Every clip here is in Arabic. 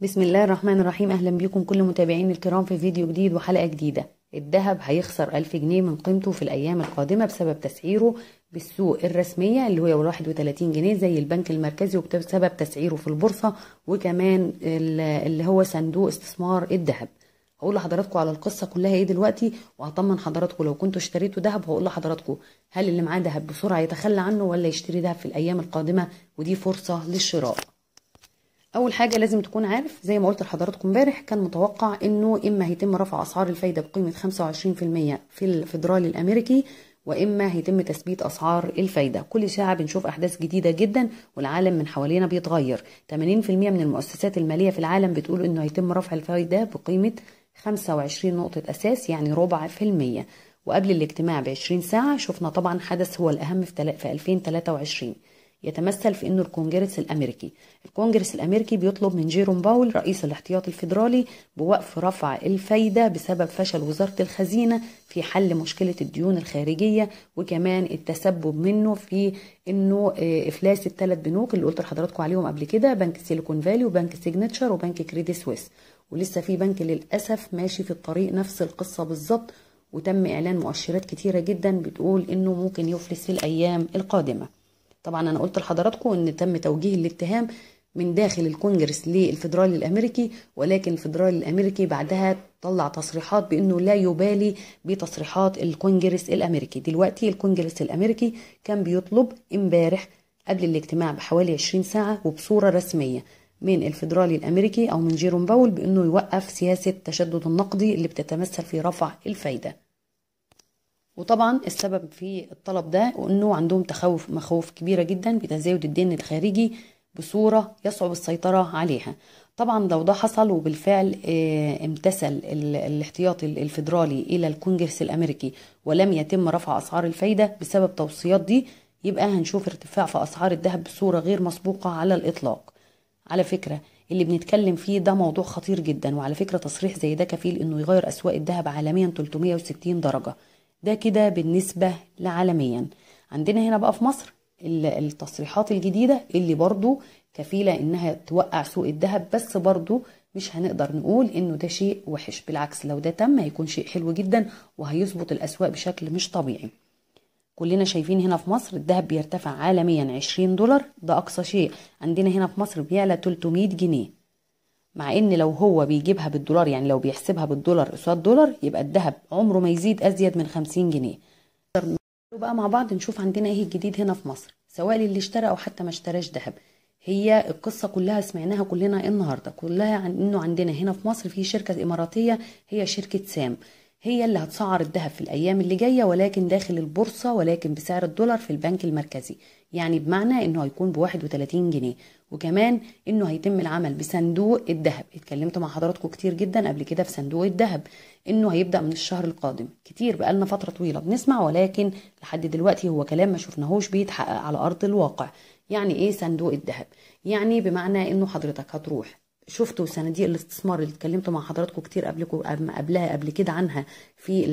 بسم الله الرحمن الرحيم اهلا بيكم كل متابعين الكرام في فيديو جديد وحلقه جديده الذهب هيخسر 1000 جنيه من قيمته في الايام القادمه بسبب تسعيره بالسوق الرسميه اللي هو 31 جنيه زي البنك المركزي وبسبب تسعيره في البورصه وكمان اللي هو صندوق استثمار الذهب هقول لحضراتكم على القصه كلها ايه دلوقتي وهطمن حضراتكم لو كنتوا اشتريتوا ذهب هقول لحضراتكم هل اللي معاه ذهب بسرعه يتخلى عنه ولا يشتري ذهب في الايام القادمه ودي فرصه للشراء اول حاجه لازم تكون عارف زي ما قلت لحضراتكم امبارح كان متوقع انه اما هيتم رفع اسعار الفايده بقيمه 25% في المية في الفدرالي الامريكي واما هيتم تثبيت اسعار الفايده كل ساعه بنشوف احداث جديده جدا والعالم من حوالينا بيتغير 80% من المؤسسات الماليه في العالم بتقول انه هيتم رفع الفايده بقيمه 25 نقطه اساس يعني ربع في الميه وقبل الاجتماع ب 20 ساعه شفنا طبعا حدث هو الاهم في 2023 يتمثل في أنه الكونجرس الأمريكي الكونجرس الأمريكي بيطلب من جيروم باول رئيس الاحتياط الفيدرالي بوقف رفع الفايدة بسبب فشل وزارة الخزينة في حل مشكلة الديون الخارجية وكمان التسبب منه في انه آه، افلاس الثلاث بنوك اللي قلت لحضراتكم عليهم قبل كده بنك سيليكون فالي وبنك سيجنتشر وبنك كريدي سويس ولسه في بنك للاسف ماشي في الطريق نفس القصه بالظبط وتم اعلان مؤشرات كتيره جدا بتقول انه ممكن يفلس في الايام القادمه طبعا انا قلت لحضراتكم ان تم توجيه الاتهام من داخل الكونجرس للفدرالي الامريكي ولكن الفدرالي الامريكي بعدها طلع تصريحات بانه لا يبالي بتصريحات الكونجرس الامريكي دلوقتي الكونجرس الامريكي كان بيطلب امبارح قبل الاجتماع بحوالي 20 ساعه وبصوره رسميه من الفدرالي الامريكي او من جيروم باول بانه يوقف سياسه تشدد النقدي اللي بتتمثل في رفع الفايده وطبعا السبب في الطلب ده وانه عندهم تخوف مخاوف كبيره جدا بتزايد الدين الخارجي بصوره يصعب السيطره عليها طبعا لو ده حصل وبالفعل آه، امتثل الاحتياطي الفيدرالي الى الكونجرس الامريكي ولم يتم رفع اسعار الفايده بسبب توصيات دي يبقى هنشوف ارتفاع في اسعار الذهب بصوره غير مسبوقه على الاطلاق على فكره اللي بنتكلم فيه ده موضوع خطير جدا وعلى فكره تصريح زي ده كفيل انه يغير اسواق الذهب عالميا 360 درجه ده كده بالنسبة لعالميا عندنا هنا بقى في مصر التصريحات الجديدة اللي برضو كفيلة انها توقع سوق الذهب بس برضو مش هنقدر نقول انه ده شيء وحش بالعكس لو ده تم هيكون شيء حلو جدا وهيظبط الاسواق بشكل مش طبيعي كلنا شايفين هنا في مصر الذهب بيرتفع عالميا 20 دولار ده اقصى شيء عندنا هنا في مصر بيعلى 300 جنيه مع ان لو هو بيجيبها بالدولار يعني لو بيحسبها بالدولار قصاد دولار يبقى الذهب عمره ما يزيد ازيد من 50 جنيه بقى مع بعض نشوف عندنا ايه الجديد هنا في مصر سواء للي اشترى او حتى ما اشتراش ذهب هي القصة كلها سمعناها كلنا النهاردة كلها عن انه عندنا هنا في مصر في شركة اماراتية هي شركة سام هي اللي هتسعر الذهب في الايام اللي جاية ولكن داخل البورصة ولكن بسعر الدولار في البنك المركزي يعني بمعنى انه هيكون ب 31 جنيه وكمان انه هيتم العمل بصندوق الذهب اتكلمت مع حضراتكم كتير جدا قبل كده في صندوق الذهب انه هيبدا من الشهر القادم كتير بقالنا فتره طويله بنسمع ولكن لحد دلوقتي هو كلام ما شفناهوش بيتحقق على ارض الواقع يعني ايه صندوق الذهب يعني بمعنى انه حضرتك هتروح شفتوا صناديق الاستثمار اللي اتكلمت مع حضراتكم كتير قبلكم قبلها قبل كده عنها في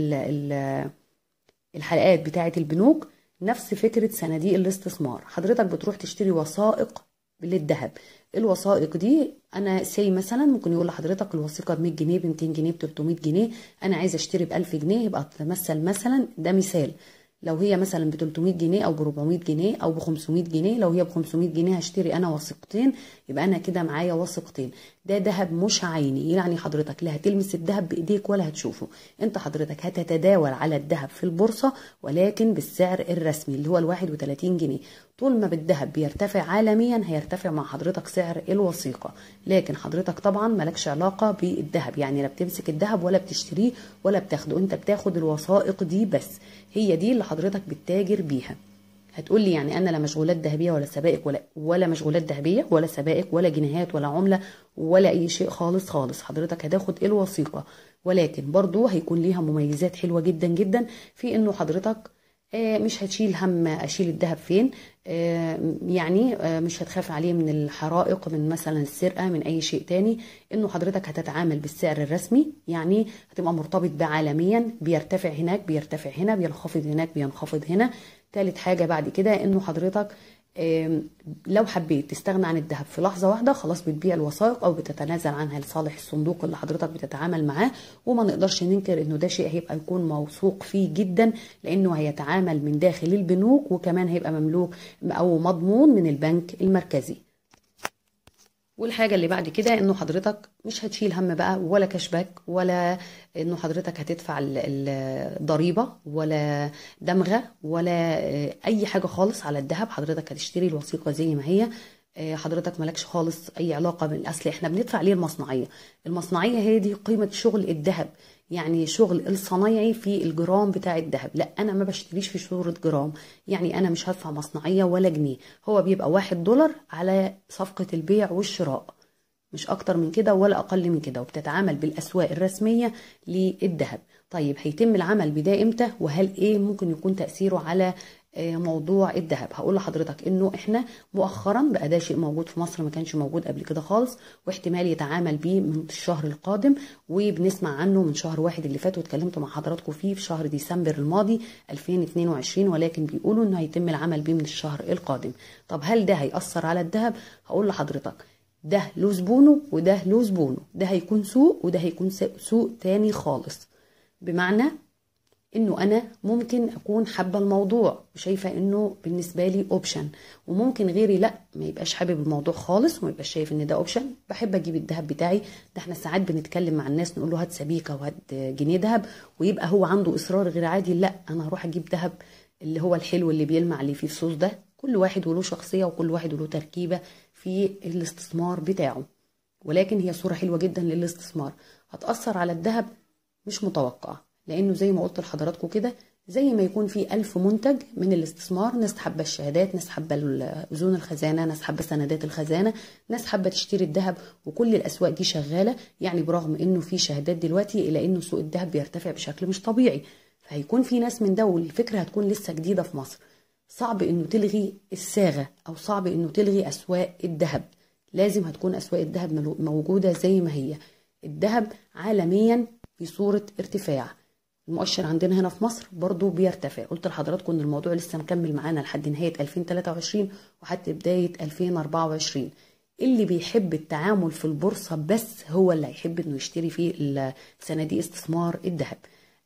الحلقات بتاعه البنوك نفس فكره صناديق الاستثمار حضرتك بتروح تشتري وثائق للذهب الوثائق دي انا سي مثلا ممكن يقول لحضرتك الوثيقه ب 100 جنيه ب 200 جنيه ب 300 جنيه انا عايز اشتري ب 1000 جنيه يبقى تتمثل مثلا ده مثال لو هي مثلا ب 300 جنيه او ب 400 جنيه او ب 500 جنيه لو هي ب 500 جنيه هشتري انا وثيقتين يبقى انا كده معايا وثيقتين ده ذهب مش عيني يعني حضرتك لا هتلمس الذهب بايديك ولا هتشوفه انت حضرتك هتتداول على الذهب في البورصه ولكن بالسعر الرسمي اللي هو ال 31 جنيه طول ما بالذهب بيرتفع عالميا هيرتفع مع حضرتك سعر الوثيقه لكن حضرتك طبعا مالكش علاقه بالذهب يعني لا بتمسك الذهب ولا بتشتريه ولا بتاخده انت بتاخد الوثائق دي بس هي دي اللي حضرتك بتتاجر بيها هتقول لي يعني انا لا مشغولات ذهبيه ولا سبائك ولا ولا مشغولات ذهبيه ولا سبائك ولا جنيهات ولا عمله ولا اي شيء خالص خالص حضرتك هتاخد الوثيقه ولكن برضو هيكون ليها مميزات حلوه جدا جدا في انه حضرتك آه، مش هتشيل هم اشيل الذهب فين آه، يعني آه، مش هتخاف عليه من الحرائق من مثلا السرقه من اي شيء تاني انه حضرتك هتتعامل بالسعر الرسمي يعني هتبقى مرتبط بعالميا بيرتفع هناك بيرتفع هنا بينخفض هناك بينخفض هنا تالت حاجه بعد كده انه حضرتك لو حبيت تستغنى عن الذهب في لحظه واحده خلاص بتبيع الوثائق او بتتنازل عنها لصالح الصندوق اللي حضرتك بتتعامل معاه وما نقدرش ننكر انه ده شيء هيبقى يكون موثوق فيه جدا لانه هيتعامل من داخل البنوك وكمان هيبقى مملوك او مضمون من البنك المركزي والحاجه اللي بعد كده انه حضرتك مش هتشيل هم بقى ولا باك ولا انه حضرتك هتدفع الضريبه ولا دمغه ولا آه، اي حاجه خالص على الذهب حضرتك هتشتري الوثيقه زي ما هي آه، حضرتك مالكش خالص اي علاقه بالاصل احنا بندفع ليه المصنعيه المصنعيه هي دي قيمه شغل الذهب يعني شغل الصنايعي في الجرام بتاع الذهب لا انا ما بشتريش في صوره جرام يعني انا مش هدفع مصنعيه ولا جنيه هو بيبقى واحد دولار على صفقه البيع والشراء مش اكتر من كده ولا اقل من كده وبتتعامل بالاسواق الرسميه للذهب طيب هيتم العمل بده امتى وهل ايه ممكن يكون تاثيره على آه، موضوع الذهب هقول لحضرتك انه احنا مؤخرا بقى ده شيء موجود في مصر ما كانش موجود قبل كده خالص واحتمال يتعامل بيه من الشهر القادم وبنسمع عنه من شهر واحد اللي فات واتكلمت مع حضراتكم فيه في شهر ديسمبر الماضي 2022 ولكن بيقولوا انه هيتم العمل بيه من الشهر القادم طب هل ده هيأثر على الذهب هقول لحضرتك ده له زبونه وده له زبونه ده هيكون سوق وده هيكون سوق تاني خالص بمعنى انه انا ممكن اكون حابه الموضوع وشايفه انه بالنسبه لي اوبشن وممكن غيري لا ما يبقاش حابب الموضوع خالص وما يبقاش شايف ان ده اوبشن بحب اجيب الذهب بتاعي ده احنا ساعات بنتكلم مع الناس نقول له هات سبيكه وهات جنيه ذهب ويبقى هو عنده اصرار غير عادي لا انا هروح اجيب ذهب اللي هو الحلو اللي بيلمع اللي فيه الصوص ده كل واحد وله شخصيه وكل واحد وله تركيبه في الاستثمار بتاعه ولكن هي صوره حلوه جدا للاستثمار هتاثر على الذهب مش متوقعه لانه زي ما قلت لحضراتكم كده زي ما يكون في ألف منتج من الاستثمار ناس حابة الشهادات ناس حابة أذون الخزانة ناس حابة سندات الخزانة ناس حابة تشتري الذهب وكل الأسواق دي شغالة يعني برغم إنه في شهادات دلوقتي إلا إنه سوق الذهب بيرتفع بشكل مش طبيعي فهيكون في ناس من ده والفكرة هتكون لسه جديدة في مصر صعب إنه تلغي الساغة أو صعب إنه تلغي أسواق الذهب لازم هتكون أسواق الذهب موجودة زي ما هي الذهب عالميا في صورة ارتفاع المؤشر عندنا هنا في مصر برضو بيرتفع قلت لحضراتكم ان الموضوع لسه مكمل معانا لحد نهايه 2023 وحتى بدايه 2024 اللي بيحب التعامل في البورصه بس هو اللي هيحب انه يشتري في صناديق استثمار الذهب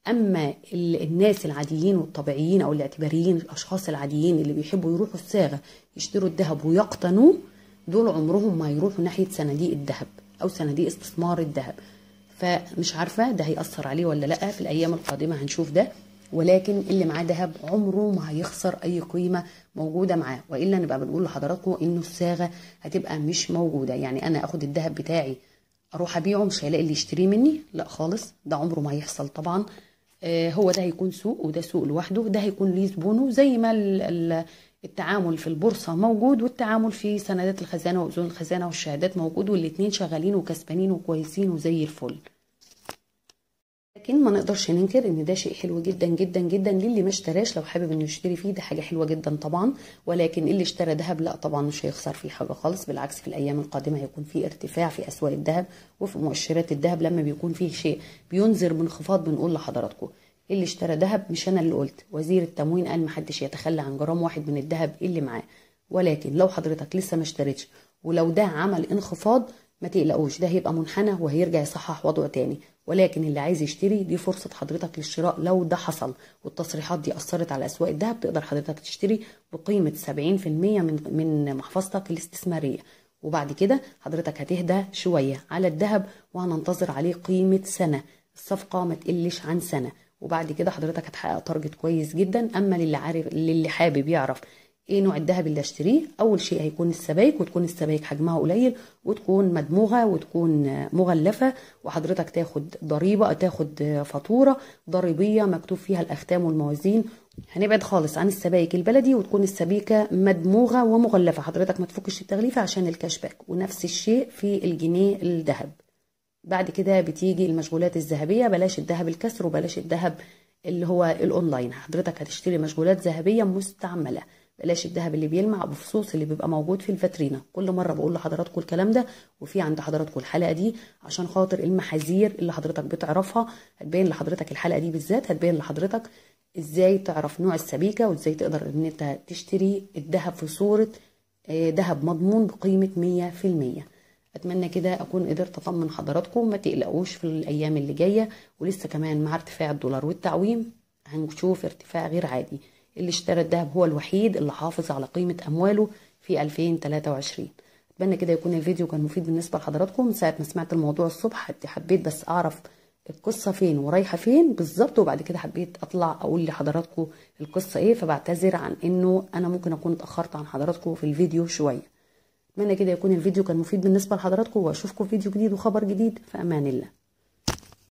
اما الناس العاديين والطبيعيين او الاعتباريين الاشخاص العاديين اللي بيحبوا يروحوا الصاغه يشتروا الذهب ويقتنوه دول عمرهم ما يروحوا ناحيه صناديق الذهب او صناديق استثمار الذهب فمش عارفه ده هيأثر عليه ولا لا في الايام القادمه هنشوف ده ولكن اللي معاه ذهب عمره ما هيخسر اي قيمه موجوده معاه والا نبقى بنقول لحضراتكم انه الصاغه هتبقى مش موجوده يعني انا اخد الذهب بتاعي اروح ابيعه مش هلاقي اللي يشتريه مني لا خالص ده عمره ما هيحصل طبعا آه، هو ده هيكون سوق وده سوق لوحده ده هيكون ليه زبونه زي ما التعامل في البورصه موجود والتعامل في سندات الخزانه واذون الخزانه والشهادات موجود والاثنين شغالين وكسبانين وكويسين وزي الفل لكن ما نقدرش ننكر ان ده شيء حلو جدا جدا جدا للي ما اشتراش لو حابب انه يشتري فيه ده حاجه حلوه جدا طبعا ولكن اللي اشترى ذهب لا طبعا مش هيخسر فيه حاجه خالص بالعكس في الايام القادمه هيكون في ارتفاع في اسواق الذهب وفي مؤشرات الذهب لما بيكون فيه شيء بينذر بانخفاض بنقول لحضراتكم اللي اشترى ذهب مش انا اللي قلت وزير التموين قال محدش يتخلى عن جرام واحد من الذهب اللي معاه ولكن لو حضرتك لسه ما اشتريتش ولو ده عمل انخفاض ما تقلقوش ده هيبقى منحنى وهيرجع يصحح وضعه تاني ولكن اللي عايز يشتري دي فرصة حضرتك للشراء لو ده حصل والتصريحات دي أثرت على أسواق الذهب تقدر حضرتك تشتري بقيمة 70% من من محفظتك الاستثمارية وبعد كده حضرتك هتهدى شوية على الذهب وهننتظر عليه قيمة سنة الصفقة ما تقلش عن سنة وبعد كده حضرتك هتحقق تارجت كويس جدا اما للي عارف للي حابب يعرف ايه نوع الذهب اللي اشتريه اول شيء هيكون السبائك وتكون السبائك حجمها قليل وتكون مدموغه وتكون مغلفه وحضرتك تاخد ضريبه تاخد فاتوره ضريبيه مكتوب فيها الاختام والموازين هنبعد خالص عن السبائك البلدي وتكون السبيكه مدموغه ومغلفه حضرتك ما تفكش التغليفه عشان الكاش باك ونفس الشيء في الجنيه الذهب بعد كده بتيجي المشغولات الذهبية بلاش الذهب الكسر وبلاش الذهب اللي هو الاونلاين حضرتك هتشتري مشغولات ذهبية مستعملة بلاش الذهب اللي بيلمع بخصوص اللي بيبقى موجود في الفاترينا كل مره بقول لحضراتكم الكلام ده وفي عند حضراتكم الحلقه دي عشان خاطر المحاذير اللي حضرتك بتعرفها هتبين لحضرتك الحلقه دي بالذات هتبين لحضرتك ازاي تعرف نوع السبيكه وازاي تقدر ان انت تشتري الذهب في صوره آه، ذهب مضمون بقيمه 100% اتمنى كده اكون قدرت اطمن حضراتكم ما تقلقوش في الايام اللي جايه ولسه كمان مع ارتفاع الدولار والتعويم هنشوف ارتفاع غير عادي اللي اشترى الذهب هو الوحيد اللي حافظ على قيمه امواله في 2023 اتمنى كده يكون الفيديو كان مفيد بالنسبه لحضراتكم من ساعه ما سمعت الموضوع الصبح حتى حبيت بس اعرف القصه فين ورايحه فين بالظبط وبعد كده حبيت اطلع اقول لحضراتكم القصه ايه فبعتذر عن انه انا ممكن اكون اتاخرت عن حضراتكم في الفيديو شويه اتمنى كده يكون الفيديو كان مفيد بالنسبه لحضراتكم واشوفكم في فيديو جديد وخبر جديد في امان الله